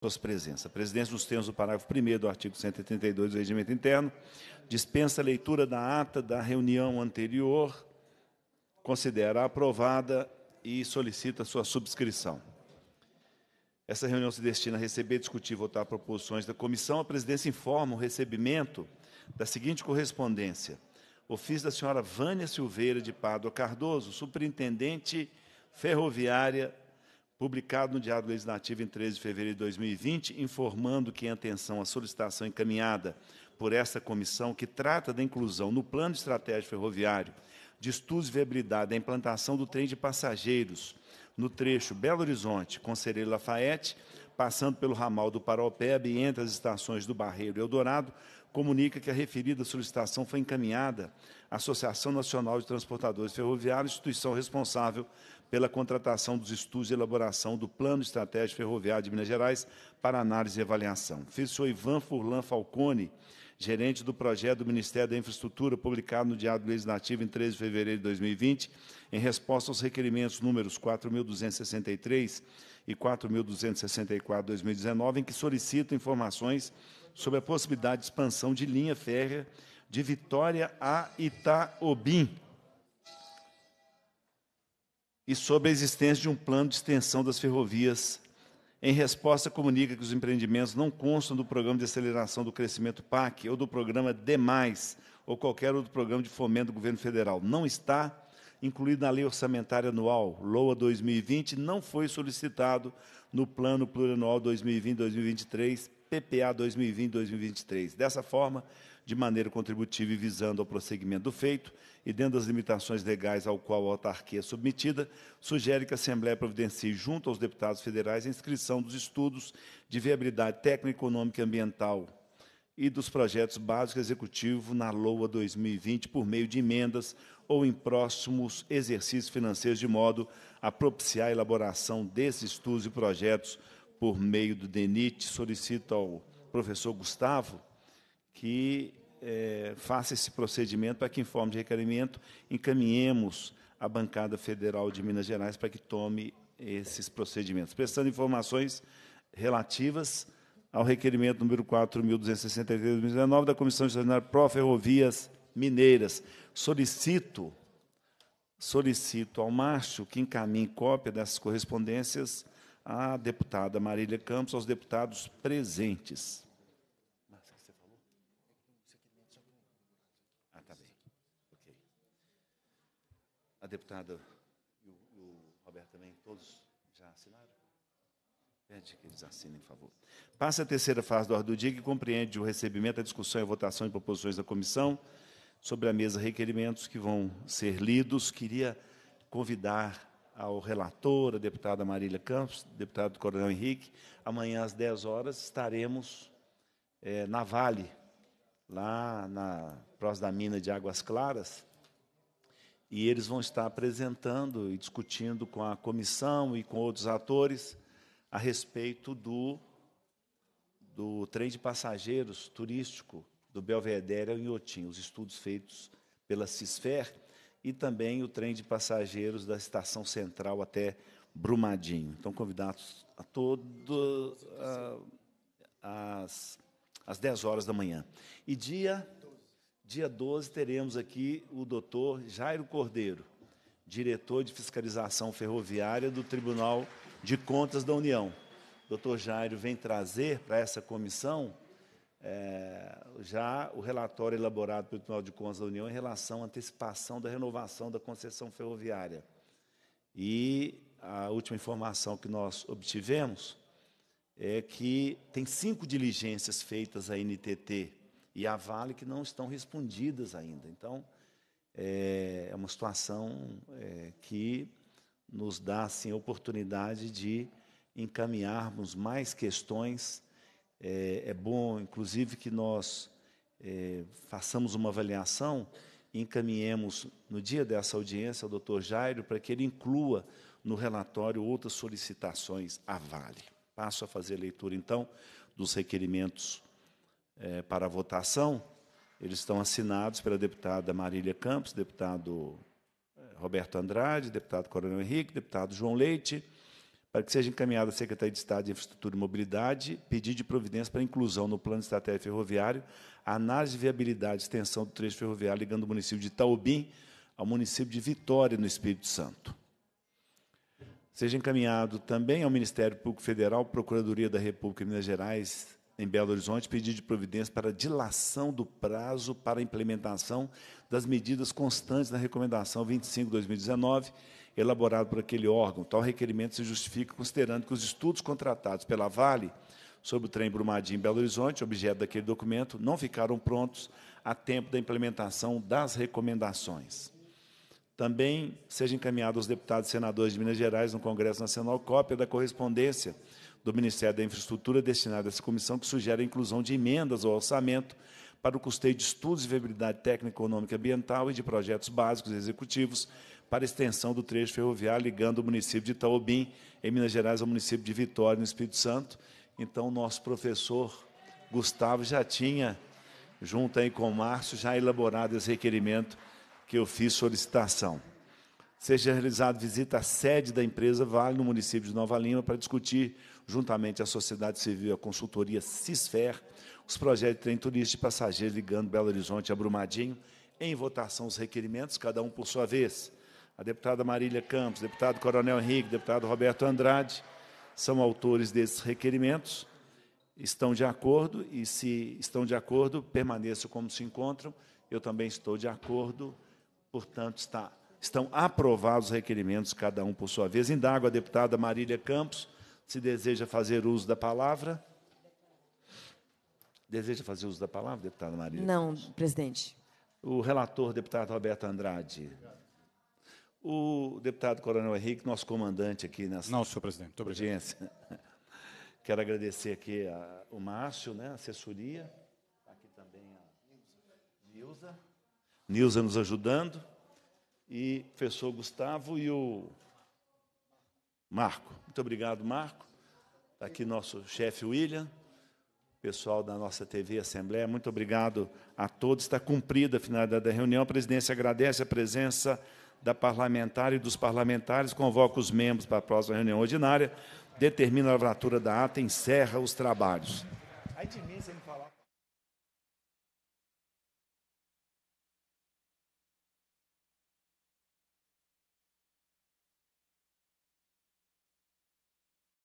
suas presenças. A presidência nos termos do parágrafo 1 do artigo 132 do Regimento Interno dispensa a leitura da ata da reunião anterior, considera aprovada e solicita sua subscrição. Essa reunião se destina a receber, discutir e votar proposições da comissão. A presidência informa o recebimento da seguinte correspondência: ofício da senhora Vânia Silveira de Pádua Cardoso, superintendente ferroviária publicado no Diário Legislativo em 13 de fevereiro de 2020, informando que, em atenção à solicitação encaminhada por esta comissão, que trata da inclusão no Plano Estratégico Ferroviário de estudos de viabilidade da implantação do trem de passageiros no trecho Belo Horizonte, Conselheiro Lafayette, passando pelo ramal do Paropeba e entre as estações do Barreiro e Eldorado, comunica que a referida solicitação foi encaminhada à Associação Nacional de Transportadores Ferroviários, instituição responsável pela contratação dos estudos de elaboração do Plano Estratégico Ferroviário de Minas Gerais para análise e avaliação. Fiz o Ivan Furlan Falcone, gerente do projeto do Ministério da Infraestrutura, publicado no Diário Legislativo em 13 de fevereiro de 2020, em resposta aos requerimentos números 4.263 e 4.264 de 2019, em que solicita informações sobre a possibilidade de expansão de linha férrea de Vitória a Itaobim e sobre a existência de um plano de extensão das ferrovias. Em resposta, comunica que os empreendimentos não constam do Programa de Aceleração do Crescimento PAC ou do Programa Demais ou qualquer outro programa de fomento do governo federal. Não está incluído na Lei Orçamentária Anual, LOA 2020, não foi solicitado no Plano Plurianual 2020-2023 PPA 2020-2023. Dessa forma, de maneira contributiva e visando ao prosseguimento do feito, e dentro das limitações legais ao qual a autarquia é submetida, sugere que a Assembleia providencie, junto aos deputados federais, a inscrição dos estudos de viabilidade técnica, econômica e ambiental e dos projetos básicos executivo na LOA 2020 por meio de emendas ou em próximos exercícios financeiros, de modo a propiciar a elaboração desses estudos e projetos por meio do DENIT, solicito ao professor Gustavo que é, faça esse procedimento para que, em forma de requerimento, encaminhemos a bancada federal de Minas Gerais para que tome esses procedimentos. Prestando informações relativas ao requerimento número 4.263-2019 da Comissão Extraordinária Pro Ferrovias Mineiras, solicito, solicito ao Márcio que encaminhe cópia dessas correspondências à deputada Marília Campos, aos deputados presentes. Ah, tá a deputada e o, o Roberto também, todos já assinaram? Pede que eles assinem, por favor. Passa a terceira fase do ordem do dia, que compreende o recebimento, a discussão e a votação de proposições da comissão sobre a mesa requerimentos que vão ser lidos. Queria convidar ao relator, a deputada Marília Campos, deputado Coronel Henrique. Amanhã, às 10 horas, estaremos é, na Vale, lá na próxima da mina de Águas Claras, e eles vão estar apresentando e discutindo com a comissão e com outros atores a respeito do, do trem de passageiros turístico do Belvedere ao Inhotim, os estudos feitos pela CISFER, e também o trem de passageiros da estação central até Brumadinho. Então, convidados a todos às, às 10 horas da manhã. E dia, dia 12 teremos aqui o doutor Jairo Cordeiro, diretor de fiscalização ferroviária do Tribunal de Contas da União. Doutor Jairo vem trazer para essa comissão é, já o relatório elaborado pelo Tribunal de Contas da União em relação à antecipação da renovação da concessão ferroviária. E a última informação que nós obtivemos é que tem cinco diligências feitas à NTT e à Vale que não estão respondidas ainda. Então, é, é, uma situação é, que nos dá assim, a oportunidade de encaminharmos mais questões é, é bom, inclusive, que nós é, façamos uma avaliação e encaminhemos, no dia dessa audiência, ao doutor Jairo, para que ele inclua no relatório outras solicitações à Vale. Passo a fazer a leitura, então, dos requerimentos é, para a votação. Eles estão assinados pela deputada Marília Campos, deputado é, Roberto Andrade, deputado Coronel Henrique, deputado João Leite, para que seja encaminhado à Secretaria de Estado de Infraestrutura e Mobilidade pedido de providência para inclusão no plano estratégico ferroviário a análise de viabilidade e extensão do trecho ferroviário ligando o município de Taubim ao município de Vitória, no Espírito Santo. Seja encaminhado também ao Ministério Público Federal, Procuradoria da República e Minas Gerais, em Belo Horizonte, pedido de providência para dilação do prazo para implementação das medidas constantes da Recomendação 25-2019, elaborado por aquele órgão. Tal requerimento se justifica considerando que os estudos contratados pela Vale sobre o trem Brumadinho em Belo Horizonte, objeto daquele documento, não ficaram prontos a tempo da implementação das recomendações. Também seja encaminhado aos deputados e senadores de Minas Gerais no Congresso Nacional cópia da correspondência do Ministério da Infraestrutura destinada a essa comissão, que sugere a inclusão de emendas ao orçamento para o custeio de estudos de viabilidade técnica, econômica e ambiental e de projetos básicos executivos para extensão do trecho ferroviário ligando o município de Itaobim, em Minas Gerais, ao município de Vitória, no Espírito Santo. Então, nosso professor Gustavo já tinha, junto aí com o Márcio, já elaborado esse requerimento que eu fiz solicitação. Seja realizada visita à sede da empresa Vale, no município de Nova Lima, para discutir juntamente à sociedade civil e à consultoria CISFER, os projetos de trem turístico e passageiro ligando Belo Horizonte a Brumadinho. Em votação, os requerimentos, cada um por sua vez. A deputada Marília Campos, deputado Coronel Henrique, deputado Roberto Andrade, são autores desses requerimentos. Estão de acordo e, se estão de acordo, permaneçam como se encontram. Eu também estou de acordo, portanto, está, estão aprovados os requerimentos, cada um por sua vez. Indago a deputada Marília Campos se deseja fazer uso da palavra? Deseja fazer uso da palavra, deputada Maria? Não, presidente. O relator, deputado Roberto Andrade. O deputado Coronel Henrique, nosso comandante aqui nessa Não, senhor presidente, muito audiência. Quero agradecer aqui a, o Márcio, né, a assessoria. Tá aqui também a Nilza. Nilza nos ajudando. E o professor Gustavo e o Marco. Muito obrigado, Marco. Está aqui nosso chefe William, pessoal da nossa TV Assembleia. Muito obrigado a todos. Está cumprida a finalidade da reunião. A presidência agradece a presença da parlamentar e dos parlamentares, convoca os membros para a próxima reunião ordinária, determina a lavratura da ata e encerra os trabalhos.